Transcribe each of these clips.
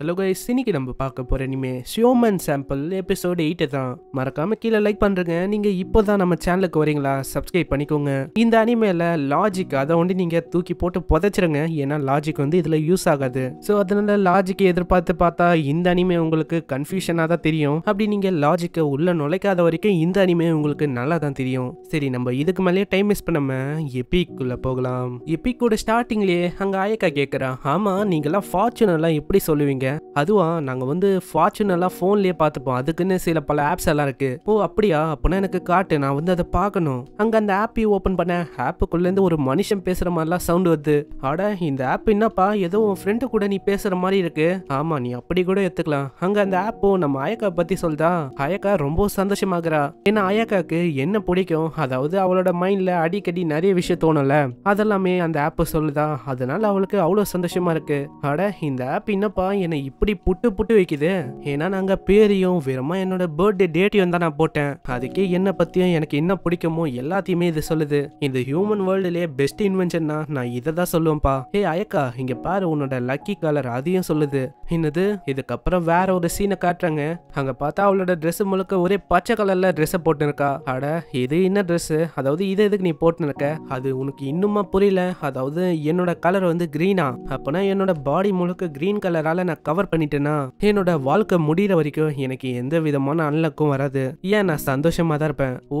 hello guys இன்னைக்கு நம்ம பார்க்க போகிற இனிமே ஷியோமன் சாம்பிள் எபிசோடு எயிட்டு தான் மறக்காம கீழே லைக் பண்ணுறங்க நீங்கள் இப்போ தான் நம்ம சேனலுக்கு வரீங்களா சப்ஸ்கிரைப் பண்ணிக்கோங்க இந்த அனிமேல லாஜிக் அதை ஒன்று நீங்கள் தூக்கி போட்டு புதைச்சிருங்க ஏன்னா லாஜிக் வந்து இதில் யூஸ் ஆகாது ஸோ அதனால லாஜிக்கை எதிர்பார்த்து பார்த்தா இந்த அனிமே உங்களுக்கு கன்ஃபியூஷனாக தான் தெரியும் அப்படி நீங்கள் லாஜிக்கை உள்ள நுழைக்காத வரைக்கும் இந்த அனிமே உங்களுக்கு நல்லா தான் தெரியும் சரி நம்ம இதுக்கு மேலேயே டைம் மிஸ் பண்ணாம எபிக்குள்ளே போகலாம் எபிக்கோட ஸ்டார்டிங்லேயே அங்கே ஆயக்கா கேட்குறான் ஆமாம் நீங்களாம் ஃபார்ச்சுனெல்லாம் எப்படி சொல்லுவீங்க பண்ணுவீங்க அதுவா நாங்கள் வந்து ஃபார்ச்சூன் எல்லாம் ஃபோன்லேயே பார்த்துப்போம் அதுக்குன்னு சில பல ஆப்ஸ் எல்லாம் இருக்கு ஓ அப்படியா அப்படின்னா எனக்கு காட்டு நான் வந்து அதை பார்க்கணும் அங்கே அந்த ஆப்பையும் ஓப்பன் ஆப்புக்குள்ள ஆப்புக்குள்ளேருந்து ஒரு மனுஷன் பேசுகிற மாதிரிலாம் சவுண்டு வருது அட இந்த ஆப் என்னப்பா ஏதோ உன் ஃப்ரெண்டு கூட நீ பேசுகிற மாதிரி இருக்கு ஆமாம் நீ அப்படி கூட எடுத்துக்கலாம் அங்கே அந்த ஆப்போ நம்ம அயக்கா பற்றி சொல்லுதா அயக்கா ரொம்ப சந்தோஷமாகறா ஏன்னா அயக்காக்கு என்ன பிடிக்கும் அதாவது அவளோட மைண்டில் அடிக்கடி நிறைய விஷயம் தோணல அதெல்லாமே அந்த ஆப் சொல்லுதா அதனால அவளுக்கு அவ்வளோ சந்தோஷமா இருக்கு அட இந்த ஆப் என்னப்பா என்னை என்னை இப்படி புட்டு புட்டு வைக்குது ஏன்னா நாங்கள் பேரையும் வெறுமா என்னோட பர்த்டே டேட்டையும் தான் நான் போட்டேன் அதுக்கே என்னை பற்றியும் எனக்கு என்ன பிடிக்குமோ எல்லாத்தையுமே இது சொல்லுது இந்த ஹியூமன் வேர்ல்டுலேயே பெஸ்ட் இன்வென்ஷன்னா நான் இதை தான் சொல்லுவேன்ப்பா ஏ அயக்கா இங்கே பாரு உன்னோட லக்கி கலர் அதையும் சொல்லுது என்னது இதுக்கப்புறம் வேற ஒரு சீனை காட்டுறாங்க அங்கே பார்த்தா அவளோட ட்ரெஸ் முழுக்க ஒரே பச்சை கலரில் ட்ரெஸ்ஸை போட்டுருக்கா அட இது என்ன ட்ரெஸ்ஸு அதாவது இதை எதுக்கு நீ போட்டுருக்க அது உனக்கு இன்னுமா புரியல அதாவது என்னோட கலர் வந்து கிரீனா அப்பனா என்னோட பாடி முழுக்க க்ரீன் கலரால் நான் கவர் பண்ணிட்டேன்னா என்னோட வாழ்க்கை முடியிற வரைக்கும் எனக்கு எந்த விதமான அன்லக்கும் வராது ஏன் நான் சந்தோஷமா தான் இருப்பேன் ஓ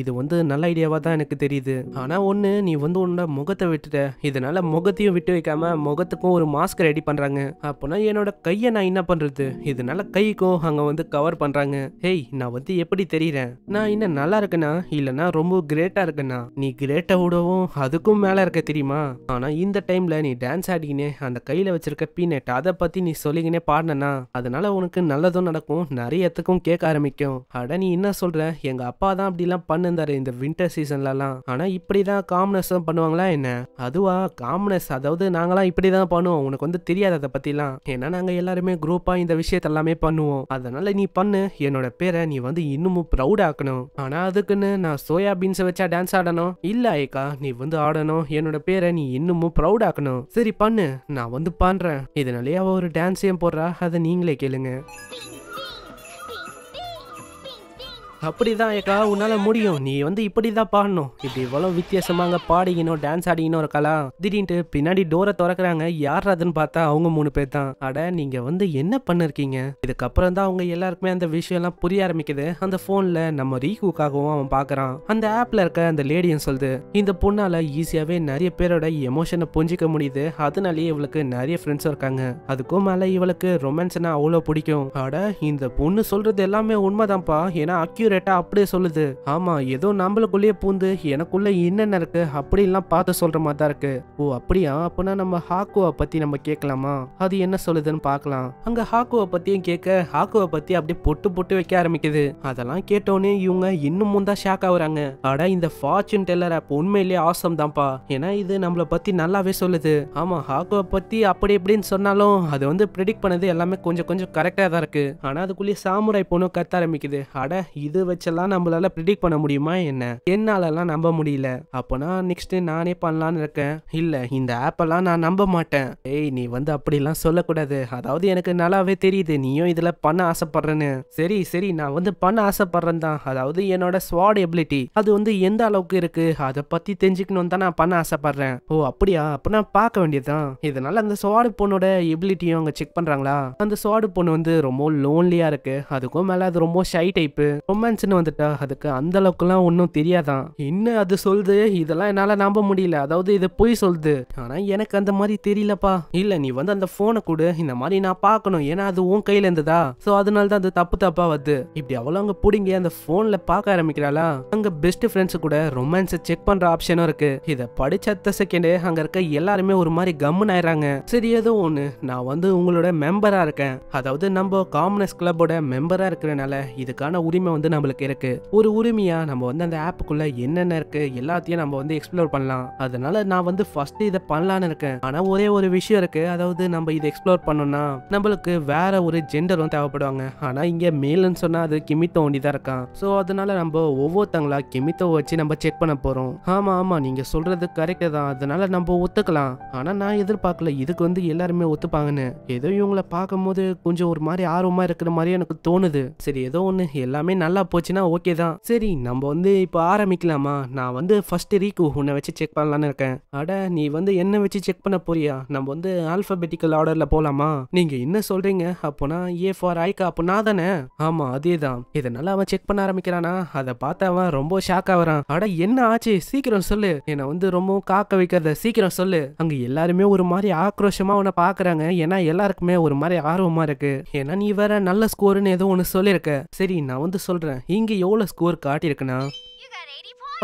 இது வந்து நல்ல ஐடியாவா தான் எனக்கு தெரியுது ஆனா ஒண்ணு நீ வந்து உன்னோட முகத்தை விட்டுட்ட இதனால முகத்தையும் விட்டு வைக்காம முகத்துக்கும் ஒரு மாஸ்க் ரெடி பண்றாங்க அப்போனா என்னோட கையை நான் என்ன பண்றது இதனால கைக்கும் அங்க வந்து கவர் பண்றாங்க ஹேய் நான் வந்து எப்படி தெரியறேன் நான் இன்னும் நல்லா இருக்கேனா இல்லனா ரொம்ப கிரேட்டா இருக்கேனா நீ கிரேட்டா விடவும் அதுக்கும் மேல இருக்க தெரியுமா ஆனா இந்த டைம்ல நீ டான்ஸ் ஆடிக்கினே அந்த கையில வச்சிருக்க பீனட் அதை பத்தி நீ சொல்லிக்கினே பாடினா அதனால உனக்கு நல்லதும் நடக்கும் நிறைய இடத்துக்கும் கேட்க ஆரம்பிக்கும் அட நீ என்ன சொல்ற எங்க அப்பா தான் அப்படிலாம் பண்ணிருந்தாரு இந்த வின்டர் சீசன்லலாம் ஆனா இப்படிதான் காமனஸ் தான் பண்ணுவாங்களா என்ன அதுவா காமனஸ் அதாவது நாங்களாம் இப்படி தான் பண்ணுவோம் உனக்கு வந்து தெரியாது அதை பத்திலாம் ஏன்னா நாங்க எல்லாருமே குரூப்பா இந்த விஷயத்த எல்லாமே பண்ணுவோம் அதனால நீ பண்ணு என்னோட பேரை நீ வந்து இன்னமும் ப்ரௌட் ஆக்கணும் ஆனா அதுக்குன்னு நான் சோயா பீன்ஸை வச்சா டான்ஸ் ஆடணும் இல்ல ஐக்கா நீ வந்து ஆடணும் என்னோட பேரை நீ இன்னமும் ப்ரௌட் ஆக்கணும் சரி பண்ணு நான் வந்து பண்றேன் இதனாலேயே அவ ஒரு டான்ஸ் டான்ஸையும் போடுறா அதை நீங்களே கேளுங்க அப்படிதான் ஏக்கா உன்னால முடியும் நீ வந்து இப்படிதான் பாடணும் இப்படி இவ்வளவு வித்தியாசமாங்க பாடிக்கணும் டான்ஸ் ஆடிக்கணும் இருக்கலாம் திடீர்னு பின்னாடி டோரை திறக்கிறாங்க யார் அதுன்னு பார்த்தா அவங்க மூணு பேர் தான் அட நீங்க வந்து என்ன பண்ணிருக்கீங்க இதுக்கப்புறம் தான் அவங்க எல்லாருக்குமே அந்த விஷயம் எல்லாம் புரிய ஆரம்பிக்குது அந்த போன்ல நம்ம ரீகூக்காகவும் அவன் பாக்குறான் அந்த ஆப்ல இருக்க அந்த லேடியும் சொல்லுது இந்த பொண்ணால ஈஸியாவே நிறைய பேரோட எமோஷனை புரிஞ்சிக்க முடியுது அதனாலேயே இவளுக்கு நிறைய ஃப்ரெண்ட்ஸ் இருக்காங்க அதுக்கும் மேல இவளுக்கு ரொமான்ஸ்னா அவ்வளவு பிடிக்கும் அட இந்த பொண்ணு சொல்றது எல்லாமே உண்மைதான்ப்பா ஏன்னா அக்யூ அக்யூரேட்டா அப்படியே சொல்லுது ஆமாம் ஏதோ நம்மளுக்குள்ளேயே பூந்து எனக்குள்ளே என்னென்ன இருக்கு அப்படிலாம் பார்த்து சொல்கிற மாதிரி தான் இருக்கு ஓ அப்படியா அப்படின்னா நம்ம ஹாக்குவை பற்றி நம்ம கேட்கலாமா அது என்ன சொல்லுதுன்னு பார்க்கலாம் அங்கே ஹாக்குவை பற்றியும் கேட்க ஹாக்குவை பற்றி அப்படியே பொட்டு பொட்டு வைக்க ஆரம்பிக்குது அதெல்லாம் கேட்டோடனே இவங்க இன்னமும் தான் ஷாக் ஆகுறாங்க அட இந்த ஃபார்ச்சூன் டெல்லர் ஆப் உண்மையிலேயே ஆசம் தான்ப்பா ஏன்னா இது நம்மளை பற்றி நல்லாவே சொல்லுது ஆமா ஹாக்குவை பற்றி அப்படி இப்படின்னு சொன்னாலும் அது வந்து ப்ரிடிக் பண்ணது எல்லாமே கொஞ்சம் கொஞ்சம் கரெக்டாக தான் இருக்குது ஆனால் அதுக்குள்ளேயே சாமுராய் பொண்ணு கத்த ஆரம்பிக்குது அட இது இது வச்செல்லாம் நம்மளால ப்ரிடிக் பண்ண முடியுமா என்ன என்னாலலாம் நம்ப முடியல அப்போனா நெக்ஸ்ட் நானே பண்ணலான்னு இருக்கேன் இல்லை இந்த ஆப்பெல்லாம் நான் நம்ப மாட்டேன் ஏய் நீ வந்து அப்படிலாம் சொல்லக்கூடாது அதாவது எனக்கு நல்லாவே தெரியுது நீயும் இதில் பண்ண ஆசைப்படுறேன்னு சரி சரி நான் வந்து பண்ண ஆசைப்படுறேன் தான் அதாவது என்னோட ஸ்வாட் எபிலிட்டி அது வந்து எந்த அளவுக்கு இருக்கு அதை பற்றி தெரிஞ்சுக்கணும் தான் நான் பண்ண ஆசைப்படுறேன் ஓ அப்படியா அப்போ நான் பார்க்க வேண்டியதுதான் இதனால அந்த ஸ்வாடு பொண்ணோட எபிலிட்டியும் அவங்க செக் பண்றாங்களா அந்த ஸ்வாடு பொண்ணு வந்து ரொம்ப லோன்லியா இருக்கு அதுக்கும் மேலே அது ரொம்ப ஷை டைப்பு ரொம்ப ரொமான்ஸ்னு வந்துட்டா அதுக்கு அந்த அளவுக்குலாம் ஒன்றும் தெரியாதான் என்ன அது சொல்லுது இதெல்லாம் என்னால் நம்ப முடியல அதாவது இது பொய் சொல்லுது ஆனால் எனக்கு அந்த மாதிரி தெரியலப்பா இல்லை நீ வந்து அந்த ஃபோனை கொடு இந்த மாதிரி நான் பார்க்கணும் ஏன்னா அது உன் கையில இருந்ததா ஸோ அதனால தான் அது தப்பு தப்பாக வருது இப்படி அவ்வளோ அங்கே பிடிங்க அந்த ஃபோனில் பார்க்க ஆரம்பிக்கிறாளா அங்கே பெஸ்ட் ஃப்ரெண்ட்ஸ் கூட ரொமான்ஸை செக் பண்ணுற ஆப்ஷனும் இருக்கு இதை படிச்ச அத்த அங்க அங்கே இருக்க எல்லாருமே ஒரு மாதிரி கம்முன்னு ஆயிடுறாங்க சரி ஏதோ ஒன்று நான் வந்து உங்களோட மெம்பராக இருக்கேன் அதாவது நம்ம காமனஸ் கிளப்போட மெம்பராக இருக்கிறனால இதுக்கான உரிமை வந்து நம்மளுக்கு இருக்கு ஒரு உரிமையா நம்ம வந்து அந்த ஆப்புக்குள்ள என்னென்ன இருக்கு எல்லாத்தையும் நம்ம வந்து எக்ஸ்ப்ளோர் பண்ணலாம் அதனால நான் வந்து ஃபர்ஸ்ட் இதை பண்ணலான்னு இருக்கேன் ஆனா ஒரே ஒரு விஷயம் இருக்கு அதாவது நம்ம இதை எக்ஸ்ப்ளோர் பண்ணோம்னா நம்மளுக்கு வேற ஒரு ஜெண்டர் வந்து தேவைப்படுவாங்க ஆனா இங்க மேல்னு சொன்னா அது கிமி தோண்டி தான் இருக்கான் ஸோ அதனால நம்ம ஒவ்வொருத்தங்களா கிமித்தோ வச்சு நம்ம செக் பண்ண போறோம் ஆமா ஆமா நீங்க சொல்றது கரெக்ட் தான் அதனால நம்ம ஒத்துக்கலாம் ஆனா நான் எதிர்பார்க்கல இதுக்கு வந்து எல்லாருமே ஒத்துப்பாங்கன்னு ஏதோ இவங்களை பார்க்கும்போது கொஞ்சம் ஒரு மாதிரி ஆர்வமா இருக்கிற மாதிரி எனக்கு தோணுது சரி ஏதோ ஒன்று எல்லாமே நல்லா நல்லா போச்சுன்னா ஓகே தான் சரி நம்ம வந்து இப்போ ஆரம்பிக்கலாமா நான் வந்து ஃபர்ஸ்ட் ரீக்கு உன்னை வச்சு செக் பண்ணலான்னு இருக்கேன் அட நீ வந்து என்ன வச்சு செக் பண்ண போறியா நம்ம வந்து ஆல்பபெட்டிக்கல் ஆர்டர்ல போலாமா நீங்க என்ன சொல்றீங்க அப்போனா ஏ ஃபார் ஐக்கா அப்போனா தானே ஆமா அதே தான் இதனால அவன் செக் பண்ண ஆரம்பிக்கிறானா அதை பார்த்தா அவன் ரொம்ப ஷாக் ஆகிறான் அட என்ன ஆச்சு சீக்கிரம் சொல்லு என்னை வந்து ரொம்ப காக்க வைக்கிறத சீக்கிரம் சொல்லு அங்க எல்லாருமே ஒரு மாதிரி ஆக்ரோஷமா உன்னை பாக்குறாங்க ஏன்னா எல்லாருக்குமே ஒரு மாதிரி ஆர்வமா இருக்கு ஏன்னா நீ வேற நல்ல ஸ்கோர்னு ஏதோ ஒன்னு சொல்லியிருக்க சரி நான் வந்து சொல்றேன் இங்கே எவ்வளோ ஸ்கோர் காட்டியிருக்குன்னா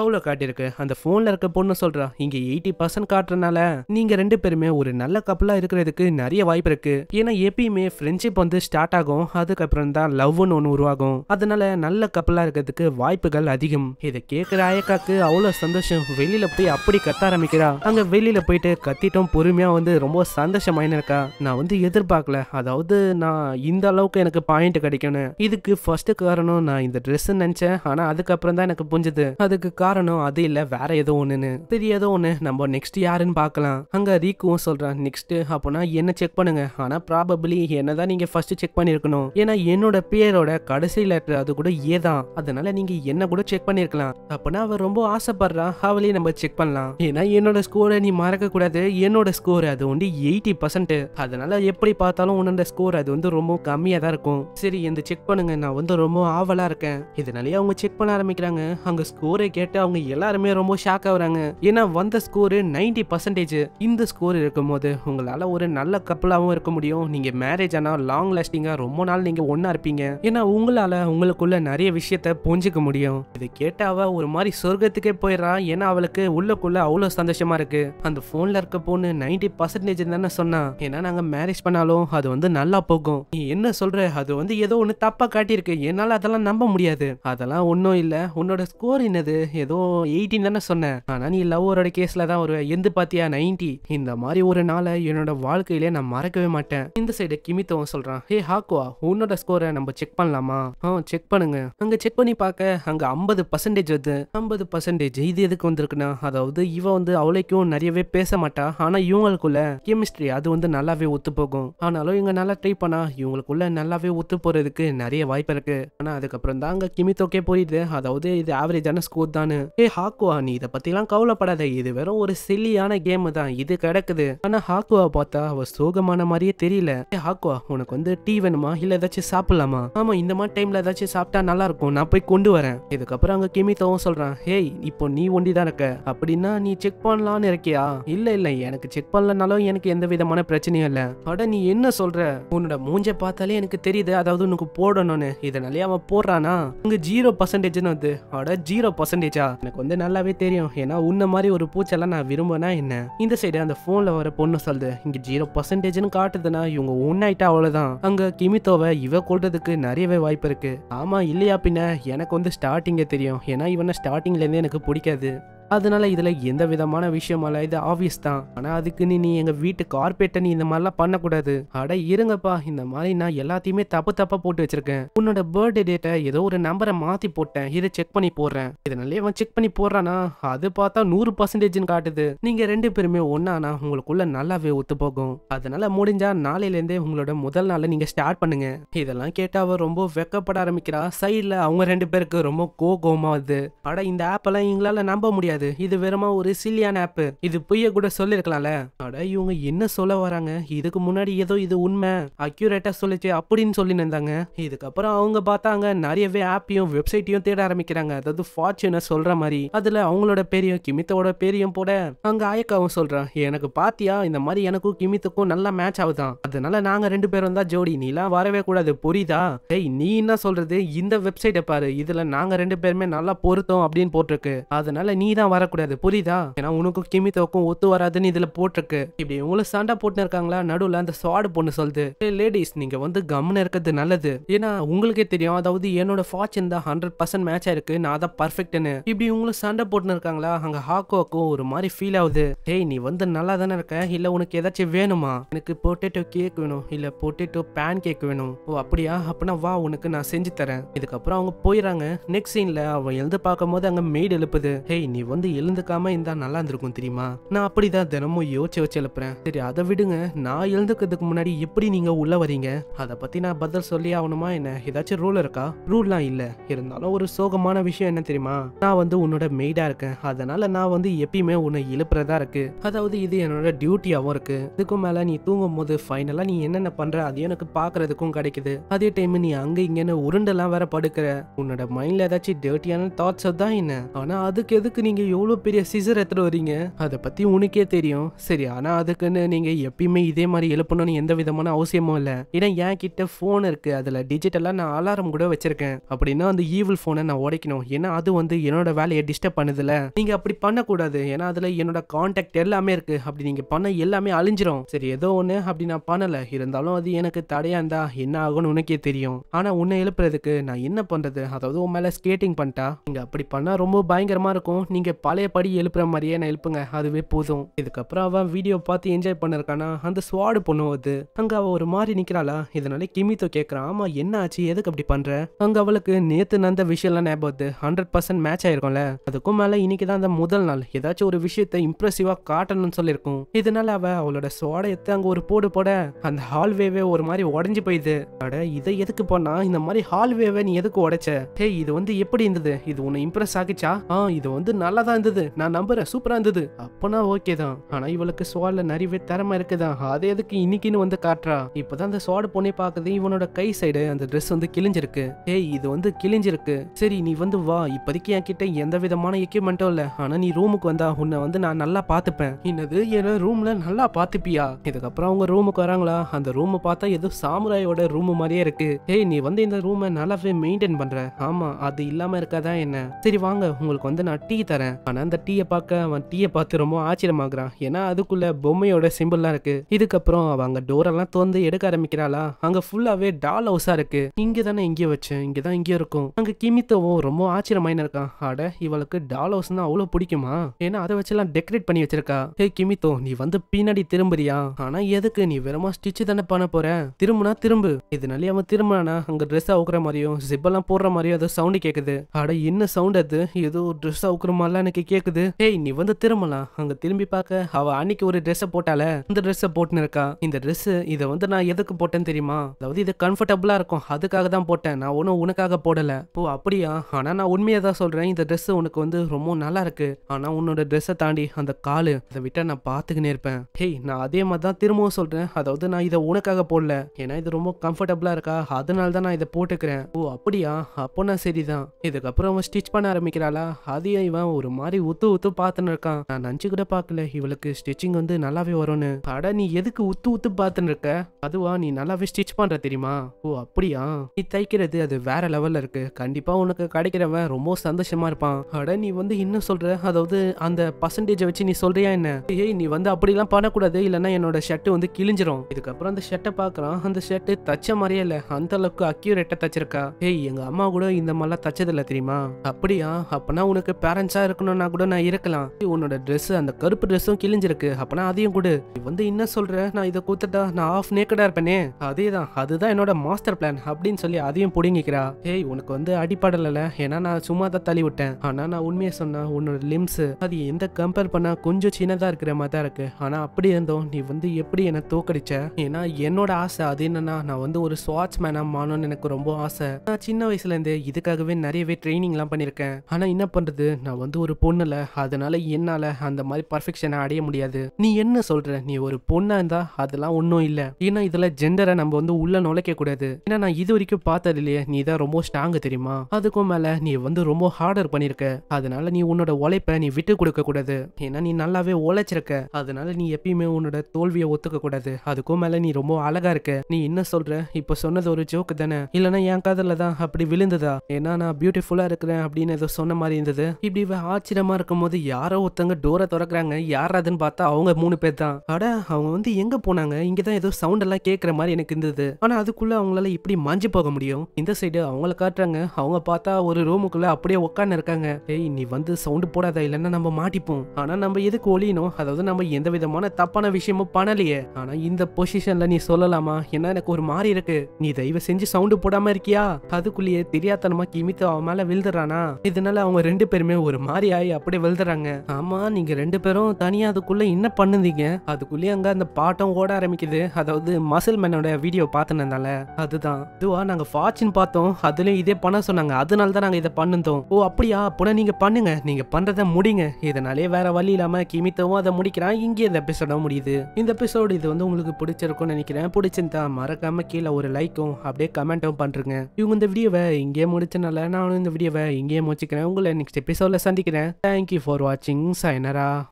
அவ்வளோ காட்டியிருக்கு அந்த ஃபோனில் இருக்க பொண்ணு சொல்கிறா இங்கே எயிட்டி பர்சன்ட் காட்டுறனால நீங்கள் ரெண்டு பேருமே ஒரு நல்ல கப்பலாக இருக்கிறதுக்கு நிறைய வாய்ப்பு இருக்குது ஏன்னா எப்பயுமே ஃப்ரெண்ட்ஷிப் வந்து ஸ்டார்ட் ஆகும் அதுக்கப்புறம் தான் லவ்னு ஒன்று உருவாகும் அதனால நல்ல கப்பலாக இருக்கிறதுக்கு வாய்ப்புகள் அதிகம் இதை கேட்குற ஆயக்காக்கு அவ்வளோ சந்தோஷம் வெளியில் போய் அப்படி கத்த ஆரம்பிக்கிறா அங்கே வெளியில் போயிட்டு கத்திட்டோம் பொறுமையாக வந்து ரொம்ப சந்தோஷமாயின்னு இருக்கா நான் வந்து எதிர்பார்க்கல அதாவது நான் இந்த அளவுக்கு எனக்கு பாயிண்ட் கிடைக்கணும் இதுக்கு ஃபர்ஸ்ட் காரணம் நான் இந்த ட்ரெஸ் நினச்சேன் ஆனால் அதுக்கப்புறம் தான் எனக்கு புரிஞ்சுது அதுக்கு காரணம் அது இல்லை வேற ஏதோ ஒன்றுன்னு சரி ஏதோ ஒன்று நம்ம நெக்ஸ்ட் யாருன்னு பார்க்கலாம் அங்கே ரீக்குவும் சொல்கிறான் நெக்ஸ்ட் அப்போனா என்ன செக் பண்ணுங்க ஆனால் ப்ராபபிளி என்னதான் நீங்க நீங்கள் ஃபர்ஸ்ட் செக் பண்ணியிருக்கணும் ஏன்னா என்னோட பேரோட கடைசி லெட்டர் அது கூட ஏ தான் அதனால நீங்கள் என்ன கூட செக் பண்ணிருக்கலாம் அப்போனா அவள் ரொம்ப ஆசைப்படுறான் அவளையும் நம்ம செக் பண்ணலாம் ஏன்னா என்னோட ஸ்கோரை நீ மறக்க கூடாது என்னோட ஸ்கோர் அது வந்து எயிட்டி பர்சன்ட் அதனால எப்படி பார்த்தாலும் உன்னோட ஸ்கோர் அது வந்து ரொம்ப கம்மியாக தான் இருக்கும் சரி இந்த செக் பண்ணுங்க நான் வந்து ரொம்ப ஆவலாக இருக்கேன் இதனாலேயே அவங்க செக் பண்ண ஆரம்பிக்கிறாங்க அங்கே ஸ்கோரை கேட்டு கேட்டு அவங்க எல்லாருமே ரொம்ப ஷாக் ஆகுறாங்க ஏன்னா வந்த ஸ்கோரு நைன்டி பர்சன்டேஜ் இந்த ஸ்கோர் இருக்கும்போது உங்களால் ஒரு நல்ல கப்பலாகவும் இருக்க முடியும் நீங்கள் மேரேஜ் ஆனால் லாங் லாஸ்டிங்காக ரொம்ப நாள் நீங்கள் ஒன்றா இருப்பீங்க ஏன்னா உங்களால் உங்களுக்குள்ள நிறைய விஷயத்த புரிஞ்சுக்க முடியும் இதை கேட்டாவ அவள் ஒரு மாதிரி சொர்க்கத்துக்கே போயிடறான் ஏன்னா அவளுக்கு உள்ளக்குள்ள அவ்வளோ சந்தோஷமா இருக்கு அந்த ஃபோனில் இருக்க பொண்ணு நைன்டி பர்சன்டேஜ் தானே சொன்னா ஏன்னா நாங்கள் மேரேஜ் பண்ணாலும் அது வந்து நல்லா போகும் நீ என்ன சொல்கிற அது வந்து ஏதோ ஒன்று தப்பாக காட்டியிருக்கு என்னால் அதெல்லாம் நம்ப முடியாது அதெல்லாம் ஒன்றும் இல்லை உன்னோட ஸ்கோர் என்னது ஏதோ எயிட்டீன் தானே சொன்னேன் ஆனால் நீ லவ்வோட கேஸில் தான் ஒரு எந்த பாத்தியா நைன்டி இந்த மாதிரி ஒரு நாளை என்னோட வாழ்க்கையிலே நான் மறக்கவே மாட்டேன் இந்த சைடு கிமித்தவன் சொல்கிறான் ஹே ஹாக்குவா உன்னோட ஸ்கோரை நம்ம செக் பண்ணலாமா ஆ செக் பண்ணுங்க அங்கே செக் பண்ணி பார்க்க அங்கே ஐம்பது பர்சன்டேஜ் வருது ஐம்பது பர்சன்டேஜ் இது எதுக்கு வந்திருக்குன்னா அதாவது இவ வந்து அவளைக்கும் நிறையவே பேச மாட்டா ஆனால் இவங்களுக்குள்ள கெமிஸ்ட்ரி அது வந்து நல்லாவே ஒத்து போகும் ஆனாலும் இவங்க நல்லா ட்ரை பண்ணா இவங்களுக்குள்ள நல்லாவே ஒத்து போகிறதுக்கு நிறைய வாய்ப்பு இருக்குது ஆனால் அதுக்கப்புறம் தான் அங்கே கிமித்தோக்கே போயிடுது அதாவது இது ஆவரேஜான ஸ்கோர் தான் சொன்னான்னு ஏ ஹாக்குவா நீ இதை பத்திலாம் கவலைப்படாத இது வெறும் ஒரு சில்லியான கேம் தான் இது கிடக்குது ஆனா ஹாக்குவா பார்த்தா அவ சோகமான மாதிரியே தெரியல ஏ ஹாக்குவா உனக்கு வந்து டீ வேணுமா இல்ல ஏதாச்சும் சாப்பிடலாமா ஆமா இந்த மாதிரி டைம்ல ஏதாச்சும் சாப்பிட்டா நல்லா இருக்கும் நான் போய் கொண்டு வரேன் இதுக்கப்புறம் அங்க கிமித்தவும் சொல்றான் ஹேய் இப்போ நீ ஒண்டி தான் இருக்க அப்படின்னா நீ செக் பண்ணலாம்னு இருக்கியா இல்ல இல்ல எனக்கு செக் பண்ணலனாலும் எனக்கு எந்த விதமான பிரச்சனையும் இல்ல அட நீ என்ன சொல்ற உன்னோட மூஞ்ச பார்த்தாலே எனக்கு தெரியுது அதாவது உனக்கு போடணும்னு இதனாலே அவன் போடுறானா அங்க ஜீரோ பர்சன்டேஜ்னு வந்து அட ஜீரோ பர்சன்டேஜா ஆச்சா எனக்கு வந்து நல்லாவே தெரியும் ஏன்னா உன்ன மாதிரி ஒரு பூச்செல்லாம் நான் விரும்பினா என்ன இந்த சைடு அந்த ஃபோனில் வர பொண்ணு சொல்லுது இங்கே ஜீரோ பர்சன்டேஜ்னு காட்டுதுன்னா இவங்க ஆயிட்டா அவ்வளவுதான் அங்கே கிமித்தோவை இவ கொள்றதுக்கு நிறையவே வாய்ப்பு இருக்கு ஆமா இல்லையா பின்ன எனக்கு வந்து ஸ்டார்டிங்கே தெரியும் ஏன்னா இவனை ஸ்டார்டிங்லேருந்தே எனக்கு பிடிக்காது அதனால இதில் எந்த விதமான விஷயம் அல்ல இது ஆபியஸ் தான் ஆனால் அதுக்கு நீ நீ எங்கள் வீட்டு கார்பெட்டை நீ இந்த மாதிரிலாம் பண்ணக்கூடாது அட இருங்கப்பா இந்த மாதிரி நான் எல்லாத்தையுமே தப்பு தப்பாக போட்டு வச்சிருக்கேன் உன்னோட பர்த்டே டேட்டை ஏதோ ஒரு நம்பரை மாற்றி போட்டேன் இதை செக் பண்ணி போடுறேன் இதனாலே அவன் செக் பண்ணி போடுறானா அது பார்த்தா நூறு பர்சன்டேஜ்னு காட்டுது நீங்கள் ரெண்டு பேருமே ஒன்னானா உங்களுக்குள்ள நல்லாவே ஒத்து போகும் அதனால முடிஞ்சா நாளையிலேருந்தே உங்களோட முதல் நாளை நீங்கள் ஸ்டார்ட் பண்ணுங்க இதெல்லாம் கேட்டா அவர் ரொம்ப வெக்கப்பட ஆரம்பிக்கிறா சைடில் அவங்க ரெண்டு பேருக்கு ரொம்ப கோகோமா வருது அட இந்த ஆப்பெல்லாம் எங்களால் நம்ப முடியாது கிடையாது இது வெறுமா ஒரு சில்லியான ஆப் இது பொய்ய கூட சொல்லிருக்கலாம்ல அட இவங்க என்ன சொல்ல வராங்க இதுக்கு முன்னாடி ஏதோ இது உண்மை அக்யூரேட்டா சொல்லிச்சு அப்படின்னு சொல்லி நின்றாங்க இதுக்கப்புறம் அவங்க பார்த்தாங்க நிறையவே ஆப்பையும் வெப்சைட்டையும் தேட ஆரம்பிக்கிறாங்க அதாவது ஃபார்ச்சூனை சொல்ற மாதிரி அதுல அவங்களோட பேரையும் கிமித்தோட பேரையும் போட அங்க ஆயக்காவும் சொல்றான் எனக்கு பாத்தியா இந்த மாதிரி எனக்கும் கிமித்துக்கும் நல்லா மேட்ச் ஆகுதான் அதனால நாங்க ரெண்டு பேரும் தான் ஜோடி நீலாம் வரவே கூடாது புரியுதா ஏய் நீ என்ன சொல்றது இந்த வெப்சைட்டை பாரு இதுல நாங்க ரெண்டு பேருமே நல்லா பொருத்தம் அப்படின்னு போட்டிருக்கு அதனால நீ தான் வரக்கூடாது புரியுதா ஏன்னா உனக்கும் கிமித்தோக்கும் ஒத்து வராதுன்னு இதுல போட்டிருக்கு இப்படி உங்களுக்கு சண்டை போட்டுன்னு இருக்காங்களா நடுவுல அந்த சாடு பொண்ணு சொல்லுது லேடிஸ் நீங்க வந்து கம்னு இருக்கிறது நல்லது ஏன்னா உங்களுக்கே தெரியும் அதாவது என்னோட ஃபார்ச்சுன் தான் ஹண்ட்ரட் பர்சன்ட் மேட்ச் ஆயிருக்கு நான் தான் பர்ஃபெக்ட்னு இப்படி உங்களுக்கு சண்டை போட்டுன்னு இருக்காங்களா அங்க ஹாக்கோக்கும் ஒரு மாதிரி ஃபீல் ஆகுது ஹேய் நீ வந்து நல்லா தானே இருக்க இல்ல உனக்கு ஏதாச்சும் வேணுமா எனக்கு பொட்டேட்டோ கேக் வேணும் இல்ல பொட்டேட்டோ பேன் கேக் வேணும் ஓ அப்படியா அப்படின்னா வா உனக்கு நான் செஞ்சு தரேன் இதுக்கப்புறம் அவங்க போயிடறாங்க நெக்ஸ்ட் சீன்ல அவன் எழுந்து பார்க்கும் போது அங்க மெய்டு எழுப்புது ஹேய் நீ வந்து வந்து எழுந்துக்காம இருந்தா நல்லா இருந்திருக்கும் தெரியுமா நான் அப்படிதான் தினமும் யோசிச்சு வச்சு எழுப்புறேன் சரி அதை விடுங்க நான் எழுந்துக்கிறதுக்கு முன்னாடி எப்படி நீங்க உள்ள வரீங்க அதை பத்தி நான் பதில் சொல்லி ஆகணுமா என்ன ஏதாச்சும் ரூல் இருக்கா ரூல்லாம் இல்ல இருந்தாலும் ஒரு சோகமான விஷயம் என்ன தெரியுமா நான் வந்து உன்னோட மெய்டா இருக்கேன் அதனால நான் வந்து எப்பயுமே உன்னை எழுப்புறதா இருக்கு அதாவது இது என்னோட டியூட்டியாவும் இருக்கு இதுக்கும் மேல நீ தூங்கும் போது ஃபைனலா நீ என்னென்ன பண்ற அது எனக்கு பாக்குறதுக்கும் கிடைக்குது அதே டைம் நீ அங்க இங்கன்னு உருண்டெல்லாம் வேற படுக்கிற உன்னோட மைண்ட்ல ஏதாச்சும் டேர்ட்டியான தாட்ஸ் தான் என்ன ஆனா அதுக்கு எதுக்கு நீங்க நீங்கள் எவ்வளோ பெரிய சிசர் எடுத்துகிட்டு வரீங்க அதை பற்றி உனக்கே தெரியும் சரி ஆனால் அதுக்குன்னு நீங்கள் எப்பயுமே இதே மாதிரி எழுப்பணும்னு எந்த விதமான அவசியமும் இல்லை ஏன்னா என் கிட்ட ஃபோன் இருக்குது அதில் டிஜிட்டலாக நான் அலாரம் கூட வச்சுருக்கேன் அப்படின்னா அந்த ஈவில் ஃபோனை நான் உடைக்கணும் ஏன்னா அது வந்து என்னோட வேலையை டிஸ்டர்ப் பண்ணுதுல நீங்கள் அப்படி பண்ணக்கூடாது ஏன்னா அதில் என்னோட காண்டாக்ட் எல்லாமே இருக்குது அப்படி நீங்கள் பண்ண எல்லாமே அழிஞ்சிரும் சரி ஏதோ ஒன்று அப்படி நான் பண்ணலை இருந்தாலும் அது எனக்கு தடையாக இருந்தா என்ன ஆகும்னு உனக்கே தெரியும் ஆனால் உன்னை எழுப்புறதுக்கு நான் என்ன பண்ணுறது அதாவது உன் மேலே ஸ்கேட்டிங் பண்ணிட்டா நீங்கள் அப்படி பண்ணால் ரொம்ப பயங்கரமாக இருக்கும் நீங்கள் பழைய படி எழுப்புற மாதிரியே நான் எழுப்புங்க அதுவே போதும் இதுக்கப்புறம் அவன் வீடியோ பார்த்து என்ஜாய் பண்ணிருக்கானா அந்த ஸ்வாடு பொண்ணு வருது அங்க அவ ஒரு மாதிரி நிக்கிறாளா இதனால கிமித்தோ கேட்கறான் ஆமா என்ன ஆச்சு எதுக்கு அப்படி பண்ற அங்க அவளுக்கு நேத்து நந்த விஷயம்லாம் ஞாபகம் வந்து ஹண்ட்ரட் பர்சன்ட் மேட்ச் ஆயிருக்கும்ல அதுக்கும் மேல இன்னைக்கு தான் அந்த முதல் நாள் ஏதாச்சும் ஒரு விஷயத்தை இம்ப்ரெசிவா காட்டணும்னு சொல்லியிருக்கும் இதனால அவ அவளோட சுவாடயத்தை அங்க ஒரு போடு போட அந்த ஹால்வேவே ஒரு மாதிரி உடஞ்சு போயிடுது அட இதை எதுக்கு போனா இந்த மாதிரி ஹால்வேவை நீ எதுக்கு உடைச்ச ஹே இது வந்து எப்படி இருந்தது இது உன்னை இம்ப்ரெஸ் ஆகிச்சா ஆ இது வந்து நல்லா நல்லா தான் இருந்தது நான் நம்புறேன் சூப்பரா இருந்தது அப்பனா ஓகே தான் ஆனா இவளுக்கு சுவால நிறையவே திறமை இருக்குதான் அதே எதுக்கு இன்னைக்குன்னு வந்து காட்டுறா இப்பதான் அந்த சுவாடு பொண்ணை பாக்குது இவனோட கை சைடு அந்த ட்ரெஸ் வந்து கிழிஞ்சிருக்கு ஏய் இது வந்து கிழிஞ்சிருக்கு சரி நீ வந்து வா இப்போதைக்கு என் கிட்ட எந்த விதமான எக்யூப்மெண்ட்டும் இல்ல ஆனா நீ ரூமுக்கு வந்தா உன்னை வந்து நான் நல்லா பாத்துப்பேன் என்னது என்ன ரூம்ல நல்லா பாத்துப்பியா இதுக்கப்புறம் அவங்க ரூமுக்கு வராங்களா அந்த ரூம் பார்த்தா ஏதோ சாமுராயோட ரூம் மாதிரியே இருக்கு ஏய் நீ வந்து இந்த ரூமை நல்லாவே மெயின்டைன் பண்ற ஆமா அது இல்லாம இருக்காதான் என்ன சரி வாங்க உங்களுக்கு வந்து நான் டீ தரேன் ஆனா அந்த டீயை பார்க்க அவன் டீயை பார்த்து ரொம்ப ஆச்சரியமாகறான் ஏன்னா அதுக்குள்ள பொம்மையோட சிம்பிள்லாம் இருக்கு இதுக்கப்புறம் அவன் அங்க டோரெல்லாம் தோந்து எடுக்க ஆரம்பிக்கிறாளா அங்க ஃபுல்லாவே டால் ஹவுஸா இருக்கு இங்க தானே இங்கே வச்சேன் இங்க தான் இங்கே இருக்கும் அங்க கிமித்தவும் ரொம்ப ஆச்சரியமாயின்னு இருக்கான் ஆட இவளுக்கு டால் ஹவுஸ் தான் அவ்வளவு பிடிக்குமா ஏன்னா அதை வச்செல்லாம் டெக்கரேட் பண்ணி வச்சிருக்கா ஹே கிமித்தோ நீ வந்து பின்னாடி திரும்புறியா ஆனா எதுக்கு நீ வெறுமா ஸ்டிச் தானே பண்ண போற திரும்பினா திரும்பு இதனால அவன் திரும்பினா அங்க ட்ரெஸ் அவுக்குற மாதிரியும் ஜிப்பெல்லாம் போடுற மாதிரியும் ஏதோ சவுண்டு கேக்குது அட என்ன சவுண்ட் அது ஏதோ ட்ரெஸ் அவுக்குற மாதிரி எனக்கு கேக்குது ஏய் நீ வந்து திரும்பலாம் அங்க திரும்பி பார்க்க அவ அன்னைக்கு ஒரு ட்ரெஸ்ஸை போட்டால இந்த ட்ரெஸ்ஸை போட்டுன்னு இருக்கா இந்த ட்ரெஸ் இதை வந்து நான் எதுக்கு போட்டேன்னு தெரியுமா அதாவது இது கம்ஃபர்டபுளா இருக்கும் அதுக்காக தான் போட்டேன் நான் ஒன்றும் உனக்காக போடல ஓ அப்படியா ஆனா நான் உண்மையை தான் சொல்றேன் இந்த ட்ரெஸ் உனக்கு வந்து ரொம்ப நல்லா இருக்கு ஆனா உன்னோட ட்ரெஸ்ஸை தாண்டி அந்த காலு அதை விட்டா நான் பாத்துக்கினே இருப்பேன் ஹேய் நான் அதே மாதிரி தான் திரும்பவும் சொல்றேன் அதாவது நான் இதை உனக்காக போடல ஏன்னா இது ரொம்ப கம்ஃபர்டபுளா இருக்கா அதனால தான் நான் இதை போட்டுக்கிறேன் ஓ அப்படியா அப்போனா சரிதான் இதுக்கப்புறம் அவன் ஸ்டிச் பண்ண ஆரம்பிக்கிறாளா அதையும் இவன் ஒரு மாதிரி உத்து உத்து பார்த்துன்னு இருக்கான் நான் நினச்சி கூட பார்க்கல இவளுக்கு ஸ்டிச்சிங் வந்து நல்லாவே வரும்னு அட நீ எதுக்கு உத்து உத்து பார்த்துன்னு இருக்க அதுவா நீ நல்லாவே ஸ்டிச் பண்ற தெரியுமா ஓ அப்படியா நீ தைக்கிறது அது வேற லெவல்ல இருக்கு கண்டிப்பா உனக்கு கிடைக்கிறவன் ரொம்ப சந்தோஷமா இருப்பான் அட நீ வந்து இன்னும் சொல்ற அதாவது அந்த பர்சன்டேஜை வச்சு நீ சொல்றியா என்ன ஏய் நீ வந்து அப்படிலாம் பண்ணக்கூடாது இல்லைன்னா என்னோட ஷர்ட் வந்து கிழிஞ்சிரும் இதுக்கப்புறம் அந்த ஷர்ட்டை பார்க்குறான் அந்த ஷர்ட்டு தச்ச மாதிரியே இல்லை அந்த அளவுக்கு அக்யூரேட்டா தச்சிருக்கா ஏய் எங்கள் அம்மா கூட இந்த மாதிரிலாம் இல்ல தெரியுமா அப்படியா அப்பனா உனக்கு பேரண்ட்ஸா இருக்கணும் இருக்கணும்னா கூட நான் இருக்கலாம் உன்னோட ட்ரெஸ் அந்த கருப்பு ட்ரெஸ்ஸும் கிழிஞ்சிருக்கு அப்பனா அதையும் கொடு வந்து என்ன சொல்ற நான் இதை கூத்துட்டா நான் ஆஃப் நேக்கடா இருப்பேனே அதே தான் அதுதான் என்னோட மாஸ்டர் பிளான் அப்படின்னு சொல்லி அதையும் புடுங்கிக்கிறா ஏய் உனக்கு வந்து அடிப்படல ஏன்னா நான் சும்மா தான் தள்ளி விட்டேன் ஆனா நான் உண்மையை சொன்னா உன்னோட லிம்ஸ் அது எந்த கம்பேர் பண்ணா கொஞ்சம் சின்னதா இருக்கிற மாதிரி தான் இருக்கு ஆனா அப்படி இருந்தோம் நீ வந்து எப்படி என்ன தோக்கடிச்ச ஏன்னா என்னோட ஆசை அது என்னன்னா நான் வந்து ஒரு ஸ்வாட்ச் மேனா மானோன்னு எனக்கு ரொம்ப ஆசை நான் சின்ன வயசுல இருந்தே இதுக்காகவே நிறையவே ட்ரைனிங் எல்லாம் பண்ணியிருக்கேன் ஆனா என்ன பண்றது நான் வந்து ஒரு ஒரு பொண்ணுல அதனால என்னால அந்த மாதிரி பர்ஃபெக்ஷனை அடைய முடியாது நீ என்ன சொல்ற நீ ஒரு பொண்ணா இருந்தா அதெல்லாம் ஒன்றும் இல்லை ஏன்னா இதுல ஜெண்டரை நம்ம வந்து உள்ள நுழைக்க கூடாது ஏன்னா நான் இது வரைக்கும் பார்த்தது இல்லையே நீ தான் ரொம்ப ஸ்ட்ராங்கு தெரியுமா அதுக்கும் மேல நீ வந்து ரொம்ப ஹார்டர் பண்ணிருக்க அதனால நீ உன்னோட உழைப்ப நீ விட்டு கொடுக்க கூடாது ஏன்னா நீ நல்லாவே உழைச்சிருக்க அதனால நீ எப்பயுமே உன்னோட தோல்வியை ஒத்துக்க கூடாது அதுக்கும் மேல நீ ரொம்ப அழகா இருக்க நீ என்ன சொல்ற இப்ப சொன்னது ஒரு ஜோக்கு தானே இல்லைன்னா என் காதல தான் அப்படி விழுந்ததா ஏன்னா நான் பியூட்டிஃபுல்லா இருக்கிறேன் அப்படின்னு ஏதோ சொன்ன மாதிரி இருந்தது இப்படி ஆச்சரியமா இருக்கும் போது யாரோ ஒருத்தவங்க டோரை திறக்கிறாங்க யார் பார்த்தா அவங்க மூணு பேர் தான் அட அவங்க வந்து எங்க போனாங்க இங்கதான் ஏதோ சவுண்ட் எல்லாம் கேட்கற மாதிரி எனக்கு இருந்தது ஆனா அதுக்குள்ள அவங்களால இப்படி மாஞ்சி போக முடியும் இந்த சைடு அவங்கள காட்டுறாங்க அவங்க பார்த்தா ஒரு ரூமுக்குள்ள அப்படியே உட்கார்ந்து இருக்காங்க ஏய் நீ வந்து சவுண்டு போடாத இல்லைன்னா நம்ம மாட்டிப்போம் ஆனா நம்ம எதுக்கு ஒளியணும் அதாவது நம்ம எந்த விதமான தப்பான விஷயமும் பண்ணலையே ஆனா இந்த பொசிஷன்ல நீ சொல்லலாமா ஏன்னா எனக்கு ஒரு மாதிரி இருக்கு நீ தயவு செஞ்சு சவுண்டு போடாம இருக்கியா அதுக்குள்ளேயே தெரியாதனமா கிமித்து அவன் மேல விழுதுறானா இதனால அவங்க ரெண்டு பேருமே ஒரு மாதிரி மாதிரி ஆகி அப்படியே வெளுதுறாங்க ஆமா நீங்க ரெண்டு பேரும் தனியா அதுக்குள்ள என்ன பண்ணுதீங்க அதுக்குள்ளேயே அங்க அந்த பாட்டம் ஓட ஆரம்பிக்குது அதாவது மசில் மேனோட வீடியோ பார்த்தனதால அதுதான் இதுவா நாங்க ஃபார்ச்சுன் பார்த்தோம் அதுலயும் இதே பண்ண சொன்னாங்க அதனால தான் நாங்க இதை பண்ணுந்தோம் ஓ அப்படியா புன நீங்க பண்ணுங்க நீங்க பண்றத முடிங்க இதனாலே வேற வழி இல்லாம கிமித்தவும் அதை முடிக்கிறான் இங்கே இந்த எபிசோட முடியுது இந்த எபிசோடு இது வந்து உங்களுக்கு பிடிச்சிருக்கும்னு நினைக்கிறேன் பிடிச்சிருந்தா மறக்காம கீழே ஒரு லைக்கும் அப்படியே கமெண்ட்டும் பண்றேங்க இவங்க இந்த வீடியோவை இங்கேயே முடிச்சனால நானும் இந்த வீடியோவை இங்கேயே முடிச்சுக்கிறேன் உங்களை நெக்ஸ்ட் எபிசோட்ல சந்திக்கிறேன் กันนะ thank you for watching ไซนารา